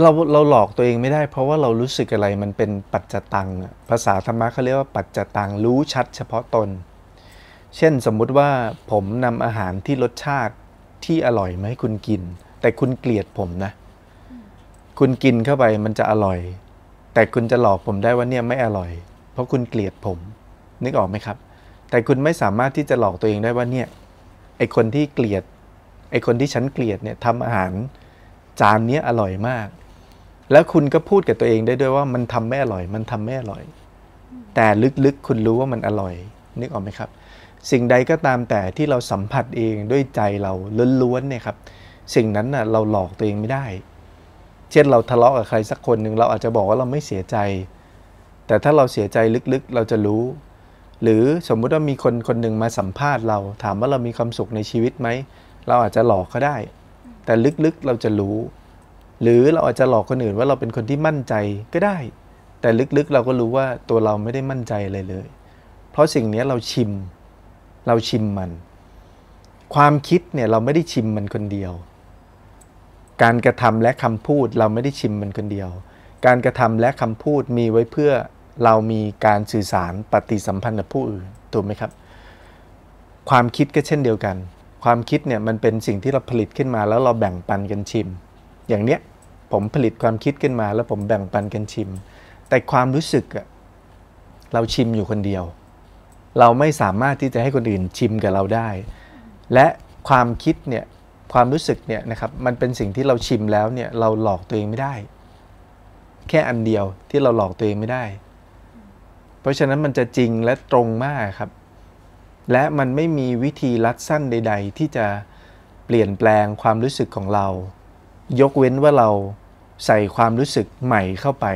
เราเราหลอกตัวเองไม่ได้ เพราะว่าเรารู้สึกอะไรมันเป็นปัจจตังภาษาธรรมะเขาเรียกว่าปัจจตังรู้ชัดเฉพาะตน เช่นสมมุติว่าผมนำอาหารที่รสชาติที่อร่อยมาให้คุณกิน แต่คุณเกลียดผมนะ คุณกินเข้าไปมันจะอร่อย แต่คุณจะหลอกผมได้ว่าเนี่ยไม่อร่อย เพราะคุณเกลียดผม นึกออกไหมครับ แต่คุณไม่สามารถที่จะหลอกตัวเองได้ว่าเนี่ยไอคนที่เกลียด ไอคนที่ฉันเกลียดเนี่ยทำอาหารจานนี้อร่อยมากแล้วคุณก็พูดกับตัวเองได้ด้วยว่ามันทำไม่อร่อย มันทำไม่อร่อย แต่ลึกๆ คุณรู้ว่ามันอร่อย นึกออกไหมครับ สิ่งใดก็ตามแต่ที่เราสัมผัสเองด้วยใจเราล้วนๆเนี่ยครับสิ่งนั้นน่ะเราหลอกตัวเองไม่ได้ เช่นเราทะเลาะกับใครสักคนหนึ่งเราอาจจะบอกว่าเราไม่เสียใจ แต่ถ้าเราเสียใจลึกๆเราจะรู้ หรือสมมุติว่ามีคนคนหนึ่งมาสัมภาษณ์เรา ถามว่าเรามีความสุขในชีวิตไหม เราอาจจะหลอกเขาได้ แต่ลึกๆ เราจะรู้หรือเราอาจจะหลอกคนอื่นว่าเราเป็นคนที่มั่นใจก็ได้ แต่ลึกๆเราก็รู้ว่าตัวเราไม่ได้มั่นใจอะไรเลย เพราะสิ่งนี้เราชิมเราชิมมัน ความคิดเนี่ย เราไม่ได้ชิมมันคนเดียว การกระทำและคำพูดเราไม่ได้ชิมมันคนเดียว การกระทำและคำพูดมีไว้เพื่อเรามีการสื่อสารปฏิสัมพันธ์กับผู้อื่นถูกไหมครับ ความคิดก็เช่นเดียวกัน ความคิดเนี่ยมันเป็นสิ่งที่เราผลิตขึ้นมาแล้วเราแบ่งปันกันชิม อย่างเนี้ยผมผลิตความคิดขึ้นมาแล้วผมแบ่งปันกันชิม แต่ความรู้สึกอะเราชิมอยู่คนเดียว เราไม่สามารถที่จะให้คนอื่นชิมกับเราได้ และความคิดเนี่ยความรู้สึกเนี่ยนะครับ มันเป็นสิ่งที่เราชิมแล้วเนี่ยเราหลอกตัวเองไม่ได้ แค่อันเดียวที่เราหลอกตัวเองไม่ได้ เพราะฉะนั้นมันจะจริงและตรงมากครับ และมันไม่มีวิธีลัดสั้นใด ๆ ที่จะเปลี่ยนแปลงความรู้สึกของเรา ยกเว้นว่าเราใส่ความรู้สึกใหม่เข้าไป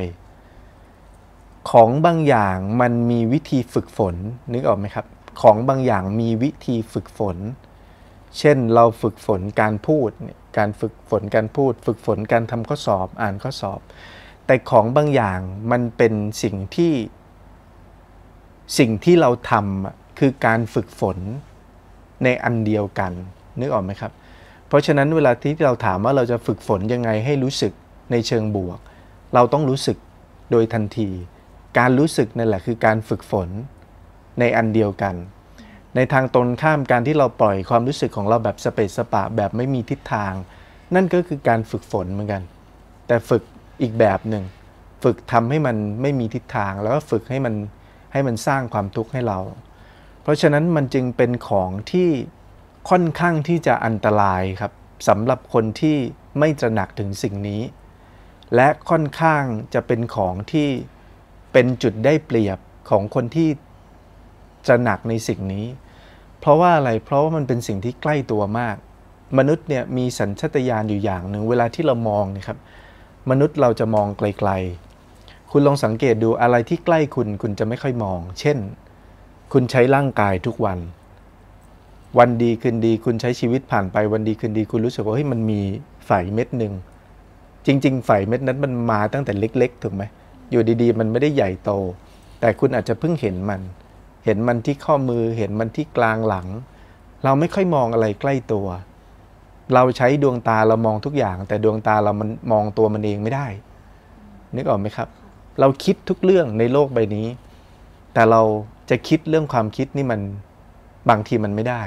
ของบางอย่างมันมีวิธีฝึกฝนนึกออกไหมครับ ของบางอย่างมีวิธีฝึกฝน เช่นเราฝึกฝนการพูดการฝึกฝนการพูดฝึกฝนการทำข้อสอบอ่านข้อสอบ แต่ของบางอย่างมันเป็นสิ่งที่ สิ่งที่เราทำคือการฝึกฝนในอันเดียวกันนึกออกไหมครับ เพราะฉะนั้นเวลาที่เราถามว่าเราจะฝึกฝนยังไงให้รู้สึกในเชิงบวก เราต้องรู้สึกโดยทันที การรู้สึกนั่นแหละคือการฝึกฝนในอันเดียวกัน ในทางตรงข้ามการที่เราปล่อยความรู้สึกของเราแบบสเปซสปะแบบไม่มีทิศทาง นั่นก็คือการฝึกฝนเหมือนกัน แต่ฝึกอีกแบบหนึ่ง ฝึกทำให้มันไม่มีทิศทางแล้วก็ฝึกให้มัน ให้มันสร้างความทุกข์ให้เรา เพราะฉะนั้นมันจึงเป็นของที่ค่อนข้างที่จะอันตรายครับสำหรับคนที่ไม่ตระหนักถึงสิ่งนี้และค่อนข้างจะเป็นของที่เป็นจุดได้เปรียบ ของคนที่จะหนักในสิ่งนี้ เพราะว่าอะไร เพราะว่ามันเป็นสิ่งที่ใกล้ตัวมาก มนุษย์เนี่ยมีสัญชตาตญาณอยู่อย่างหนึ่ง เวลาที่เรามองนะครับ มนุษย์เราจะมองไกล ๆ คุณลองสังเกตดูอะไรที่ใกล้คุณ คุณจะไม่ค่อยมอง เช่น คุณใช้ร่างกายทุกวัน วันดีคืนดี คุณใช้ชีวิตผ่านไป วันดีคืนดี คุณรู้สึกว่าเฮ้ยมันมีฝ่ายเม็ดหนึ่งจริงๆไฝเม็ดนั้นมันมาตั้งแต่เล็ก ๆ ถูกไหม อยู่ดีๆ มันไม่ได้ใหญ่โต แต่คุณอาจจะเพิ่งเห็นมัน เห็นมันที่ข้อมือ เห็นมันที่กลางหลัง เราไม่ค่อยมองอะไรใกล้ตัว เราใช้ดวงตาเรามองทุกอย่าง แต่ดวงตาเรามันมองตัวมันเองไม่ได้ นึกออกไหมครับ เราคิดทุกเรื่องในโลกใบนี้ แต่เราจะคิดเรื่องความคิดนี่มันบางทีมันไม่ได้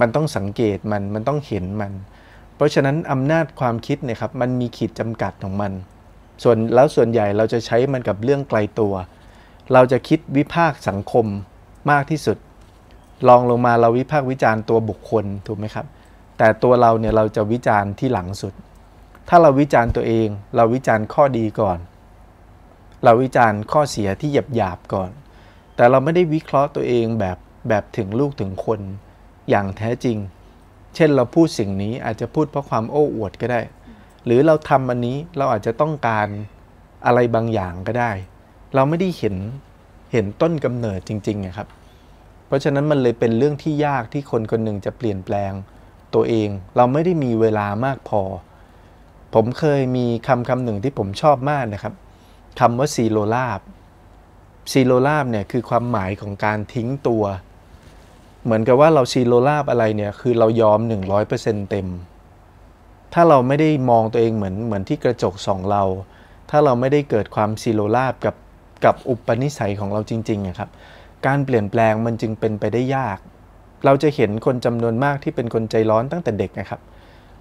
มันต้องสังเกตมัน มันต้องเห็นมันเพราะฉะนั้นอำนาจความคิดเนี่ยครับมันมีขีดจำกัดของมัน ส่วนแล้วส่วนใหญ่เราจะใช้มันกับเรื่องไกลตัว เราจะคิดวิพากษ์สังคมมากที่สุด ลองลงมาเราวิพากษ์วิจารณ์ตัวบุคคลถูกไหมครับ แต่ตัวเราเนี่ยเราจะวิจารณ์ที่หลังสุด ถ้าเราวิจารณ์ตัวเอง เราวิจารณ์ข้อดีก่อน เราวิจารณ์ข้อเสียที่หยาบหยาบก่อน แต่เราไม่ได้วิเคราะห์ตัวเองแบบแบบถึงลูกถึงคน อย่างแท้จริงเช่นเราพูดสิ่งนี้อาจจะพูดเพราะความโอ้อวดก็ได้ หรือเราทำอันนี้เราอาจจะต้องการอะไรบางอย่างก็ได้ เราไม่ได้เห็นเห็นต้นกำเนิดจริงๆครับ เพราะฉะนั้นมันเลยเป็นเรื่องที่ยากที่คนคนหนึ่งจะเปลี่ยนแปลงตัวเอง เราไม่ได้มีเวลามากพอ ผมเคยมีคำคำหนึ่งที่ผมชอบมากนะครับคำว่าซีโรลาบซีโรลาบเนี่ยคือความหมายของการทิ้งตัวเหมือนกับว่าเราชีโลราบอะไรเนี่ยคือเรายอม 100%เต็มถ้าเราไม่ได้มองตัวเองเหมือนเหมือนที่กระจกส่องเรา ถ้าเราไม่ได้เกิดความชีโลราบกับกับอุปนิสัยของเราจริงๆนะครับ การเปลี่ยนแปลงมันจึงเป็นไปได้ยาก เราจะเห็นคนจำนวนมากที่เป็นคนใจร้อนตั้งแต่เด็กนะครับ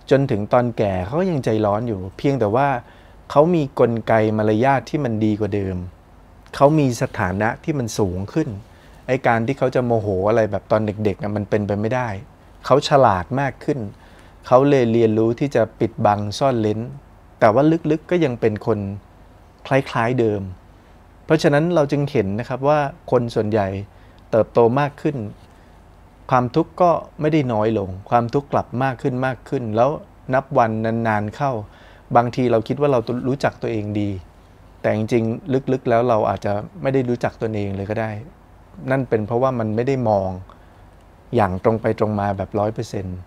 จนถึงตอนแก่เขายังใจร้อนอยู่ เพียงแต่ว่าเขามีกลไกมารยาทที่มันดีกว่าเดิมเขามีสถานะที่มันสูงขึ้นไอ้การที่เขาจะโมโหอะไรแบบตอนเด็กๆนะมันเป็นไปไม่ได้ เขาฉลาดมากขึ้น เขาเลยเรียนรู้ที่จะปิดบังซ่อนเลสนแต่ว่าลึกๆ ก็ยังเป็นคนคล้ายๆ เดิม เพราะฉะนั้นเราจึงเห็นนะครับว่าคนส่วนใหญ่เติบโตมากขึ้น ความทุกข์ก็ไม่ได้น้อยลง ความทุกข์กลับมากขึ้นมากขึ้น แล้วนับวันนานๆเข้า บางทีเราคิดว่าเรารู้จักตัวเองดี แต่จริงๆลึกๆแล้วเราอาจจะไม่ได้รู้จักตัวเองเลยก็ได้นั่นเป็นเพราะว่ามันไม่ได้มองอย่างตรงไปตรงมาแบบร้อยเปอร์เซ็นต์